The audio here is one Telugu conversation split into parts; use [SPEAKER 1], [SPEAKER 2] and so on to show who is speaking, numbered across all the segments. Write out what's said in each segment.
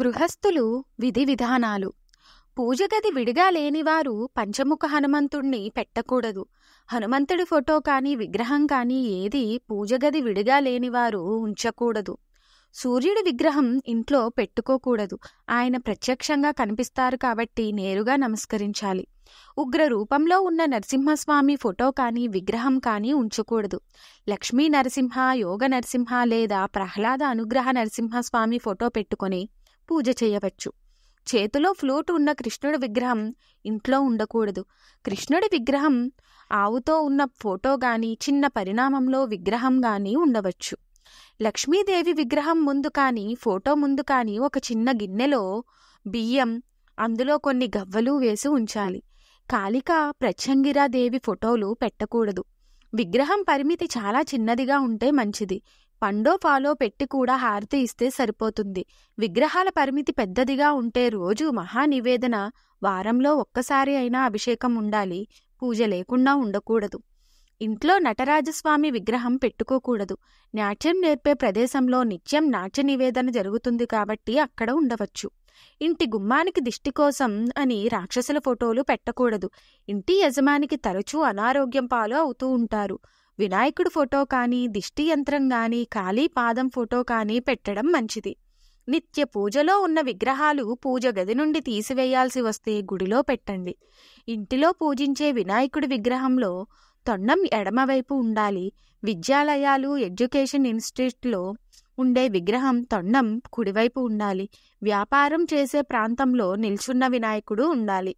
[SPEAKER 1] గృహస్థులు విధి విధానాలు పూజగది విడిగా లేనివారు పంచముఖ హనుమంతుణ్ణి పెట్టకూడదు హనుమంతుడి ఫోటో కాని విగ్రహం కాని ఏది పూజగది విడిగా లేనివారు ఉంచకూడదు సూర్యుడి విగ్రహం ఇంట్లో పెట్టుకోకూడదు ఆయన ప్రత్యక్షంగా కనిపిస్తారు కాబట్టి నేరుగా నమస్కరించాలి ఉగ్ర రూపంలో ఉన్న నరసింహస్వామి ఫోటో కానీ విగ్రహం కాని ఉంచకూడదు లక్ష్మీ నరసింహ యోగ నరసింహ లేదా ప్రహ్లాద అనుగ్రహ నరసింహస్వామి ఫోటో పెట్టుకొని పూజ చేయవచ్చు చేతిలో ఫ్లూట్ ఉన్న కృష్ణుడి విగ్రహం ఇంట్లో ఉండకూడదు కృష్ణుడి విగ్రహం ఆవుతో ఉన్న ఫోటో గాని చిన్న పరిణామంలో విగ్రహం గాని ఉండవచ్చు లక్ష్మీదేవి విగ్రహం ముందు కాని ఫోటో ముందు కాని ఒక చిన్న గిన్నెలో బియ్యం అందులో కొన్ని గవ్వలు వేసి ఉంచాలి కాళిక దేవి ఫోటోలు పెట్టకూడదు విగ్రహం పరిమితి చాలా చిన్నదిగా ఉంటే మంచిది పండో పాలో పెట్టి కూడా హారతి ఇస్తే సరిపోతుంది విగ్రహాల పరిమితి పెద్దదిగా ఉంటే రోజు మహానివేదన వారంలో ఒక్కసారి అయినా అభిషేకం ఉండాలి పూజ లేకుండా ఉండకూడదు ఇంట్లో నటరాజస్వామి విగ్రహం పెట్టుకోకూడదు నాట్యం నేర్పే ప్రదేశంలో నిత్యం నాట్య నివేదన జరుగుతుంది కాబట్టి అక్కడ ఉండవచ్చు ఇంటి గుమ్మానికి దిష్టి కోసం అని రాక్షసుల ఫోటోలు పెట్టకూడదు ఇంటి యజమానికి తరచూ అనారోగ్యం పాలు అవుతూ ఉంటారు వినాయకుడి ఫోటో కానీ దిష్టి యంత్రం కానీ ఖాళీ పాదం ఫోటో కానీ పెట్టడం మంచిది నిత్య పూజలో ఉన్న విగ్రహాలు పూజ గది నుండి తీసివేయాల్సి వస్తే గుడిలో పెట్టండి ఇంటిలో పూజించే వినాయకుడి విగ్రహంలో తొండం ఎడమవైపు ఉండాలి విద్యాలయాలు ఎడ్యుకేషన్ ఇన్స్టిట్యూట్లో ఉండే విగ్రహం తొండం కుడివైపు ఉండాలి వ్యాపారం చేసే ప్రాంతంలో నిల్చున్న వినాయకుడు ఉండాలి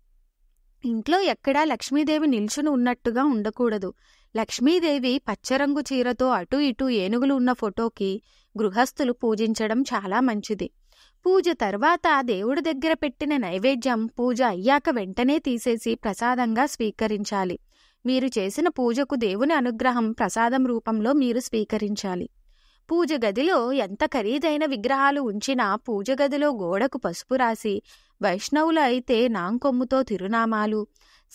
[SPEAKER 1] ఇంట్లో ఎక్కడా లక్ష్మీదేవి నిల్చుని ఉన్నట్టుగా ఉండకూడదు లక్ష్మీదేవి పచ్చరంగు చీరతో అటూ ఇటూ ఏనుగులు ఉన్న ఫోటోకి గృహస్థులు పూజించడం చాలా మంచిది పూజ తర్వాత దేవుడి దగ్గర పెట్టిన నైవేద్యం పూజ అయ్యాక వెంటనే తీసేసి ప్రసాదంగా స్వీకరించాలి మీరు చేసిన పూజకు దేవుని అనుగ్రహం ప్రసాదం రూపంలో మీరు స్వీకరించాలి పూజ గదిలో ఎంత ఖరీదైన విగ్రహాలు ఉంచినా పూజ గదిలో గోడకు పసుపు రాసి వైష్ణవులు అయితే నాంకొమ్ముతో తిరునామాలు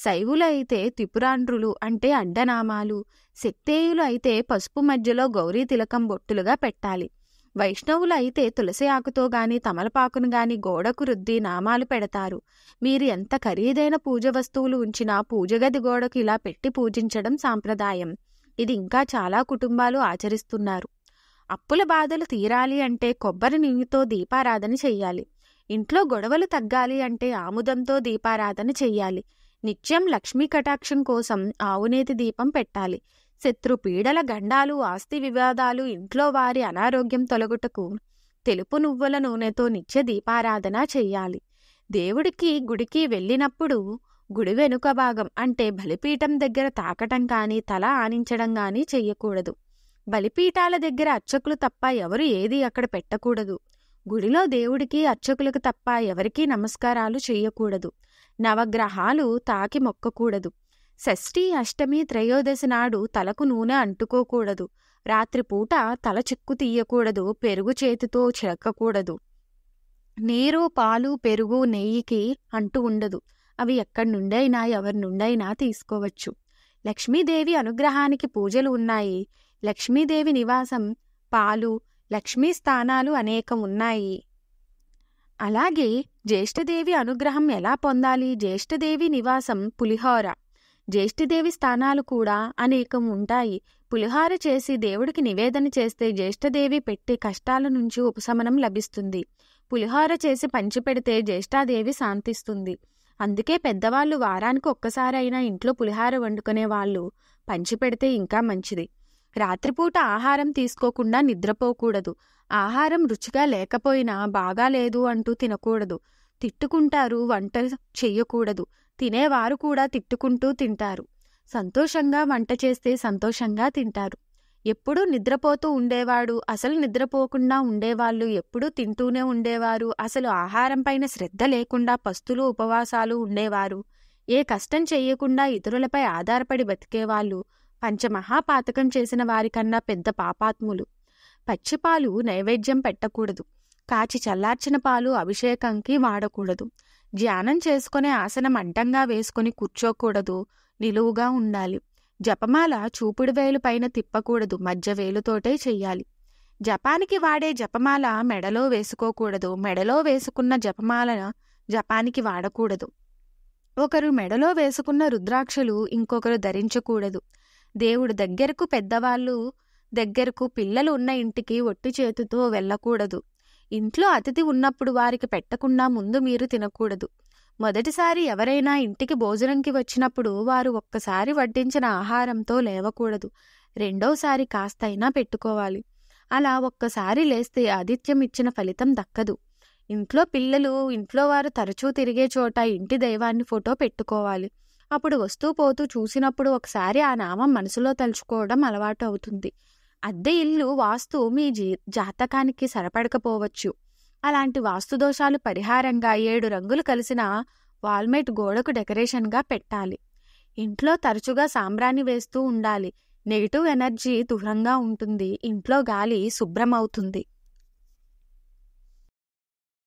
[SPEAKER 1] శైవులు అయితే త్రిపురాండ్రులు అంటే అండనామాలు శక్తేయులు అయితే పసుపు మధ్యలో గౌరీ తిలకం బొట్టులుగా పెట్టాలి వైష్ణవులు అయితే తులసి ఆకుతో గాని తమలపాకును గాని గోడకు రుద్ది నామాలు పెడతారు మీరు ఎంత ఖరీదైన పూజ వస్తువులు ఉంచినా పూజగది గోడకు ఇలా పెట్టి పూజించడం సాంప్రదాయం ఇది ఇంకా చాలా కుటుంబాలు ఆచరిస్తున్నారు అప్పుల బాధలు తీరాలి అంటే కొబ్బరి నీటితో దీపారాధన చెయ్యాలి ఇంట్లో గొడవలు తగ్గాలి అంటే ఆముదంతో దీపారాధన చెయ్యాలి నిత్యం లక్ష్మీ కటాక్షం కోసం ఆవునేతి దీపం పెట్టాలి శత్రు పీడల గండాలు ఆస్తి వివాదాలు ఇంట్లో వారి అనారోగ్యం తొలగుటకు తెలుపు నువ్వుల నూనెతో నిత్య దీపారాధన చెయ్యాలి దేవుడికి గుడికి వెళ్ళినప్పుడు గుడి వెనుక భాగం అంటే బలిపీఠం దగ్గర తాకటం కానీ తల ఆనించడం కానీ చెయ్యకూడదు బలిపీఠాల దగ్గర అర్చకులు తప్ప ఎవరు ఏది అక్కడ పెట్టకూడదు గుడిలో దేవుడికి అర్చకులకు తప్ప ఎవరికీ నమస్కారాలు చేయకూడదు నవగ్రహాలు తాకి మొక్కకూడదు షష్ఠీ అష్టమి త్రయోదశి నాడు తలకు నూనె అంటుకోకూడదు రాత్రిపూట తల చిక్కు తీయకూడదు పెరుగు చేతితో చిరక్కకూడదు నీరు పాలు పెరుగు నెయ్యికి అంటూ ఉండదు అవి ఎక్కడి నుండైనా ఎవరి నుండైనా తీసుకోవచ్చు లక్ష్మీదేవి అనుగ్రహానికి పూజలు ఉన్నాయి లక్ష్మీదేవి నివాసం పాలు లక్ష్మీ స్థానాలు అనేకం ఉన్నాయి అలాగే జ్యేష్ఠదేవి అనుగ్రహం ఎలా పొందాలి జ్యేష్ఠదేవి నివాసం పులిహోర జ్యేష్ఠదేవి స్థానాలు కూడా అనేకం ఉంటాయి పులిహార చేసి దేవుడికి నివేదన చేస్తే జ్యేష్ఠదేవి పెట్టి కష్టాల నుంచి ఉపశమనం లభిస్తుంది పులిహార చేసి పంచిపెడితే జ్యేష్ఠాదేవి శాంతిస్తుంది అందుకే పెద్దవాళ్ళు వారానికి ఒక్కసారైనా ఇంట్లో పులిహార వండుకునేవాళ్ళు పంచిపెడితే ఇంకా మంచిది రాత్రిపూట ఆహారం తీసుకోకుండా నిద్రపోకూడదు ఆహారం రుచిగా లేకపోయినా బాగాలేదు అంటూ తినకూడదు తిట్టుకుంటారు వంట చెయ్యకూడదు తినేవారు కూడా తిట్టుకుంటూ తింటారు సంతోషంగా వంట చేస్తే సంతోషంగా తింటారు ఎప్పుడూ నిద్రపోతూ ఉండేవాడు అసలు నిద్రపోకుండా ఉండేవాళ్ళు ఎప్పుడూ తింటూనే ఉండేవారు అసలు ఆహారంపైన శ్రద్ధ లేకుండా పస్తులు ఉపవాసాలు ఉండేవారు ఏ కష్టం చెయ్యకుండా ఇతరులపై ఆధారపడి బతికేవాళ్ళు పంచమహాపాతకం చేసిన వారికన్నా పెద్ద పాపాత్ములు పచ్చిపాలు నైవేద్యం పెట్టకూడదు కాచి చల్లార్చిన పాలు అభిషేకంకి వాడకూడదు ధ్యానం చేసుకునే ఆసనం అడ్డంగా వేసుకుని కూర్చోకూడదు నిలువుగా ఉండాలి జపమాల చూపుడు వేలు పైన తిప్పకూడదు మధ్య వేలుతోటే చెయ్యాలి జపానికి వాడే జపమాల మెడలో వేసుకోకూడదు మెడలో వేసుకున్న జపమాల జపానికి వాడకూడదు ఒకరు మెడలో వేసుకున్న రుద్రాక్షలు ఇంకొకరు ధరించకూడదు దేవుడు దగ్గరకు పెద్దవాళ్ళు దగ్గరకు పిల్లలు ఉన్న ఇంటికి ఒట్టి చేతుతో వెళ్ళకూడదు ఇంట్లో అతిథి ఉన్నప్పుడు వారికి పెట్టకుండా ముందు మీరు తినకూడదు మొదటిసారి ఎవరైనా ఇంటికి భోజనంకి వచ్చినప్పుడు వారు ఒక్కసారి వడ్డించిన ఆహారంతో లేవకూడదు రెండోసారి కాస్తైనా పెట్టుకోవాలి అలా ఒక్కసారి లేస్తే ఆతిథ్యం ఇచ్చిన ఫలితం దక్కదు ఇంట్లో పిల్లలు ఇంట్లో వారు తరచూ తిరిగే చోట ఇంటి దైవాన్ని ఫోటో పెట్టుకోవాలి అప్పుడు వస్తూ పోతూ చూసినప్పుడు ఒకసారి ఆ నామం మనసులో తలుచుకోవడం అలవాటు అవుతుంది అద్దె ఇల్లు వాస్తు మీ జీ జాతకానికి సరిపడకపోవచ్చు అలాంటి వాస్తు దోషాలు పరిహారంగా ఏడు రంగులు కలిసిన వాల్మెట్ గోడకు డెకరేషన్గా పెట్టాలి ఇంట్లో తరచుగా సాంబ్రాన్ని వేస్తూ ఉండాలి నెగిటివ్ ఎనర్జీ దూరంగా ఉంటుంది ఇంట్లో గాలి శుభ్రమవుతుంది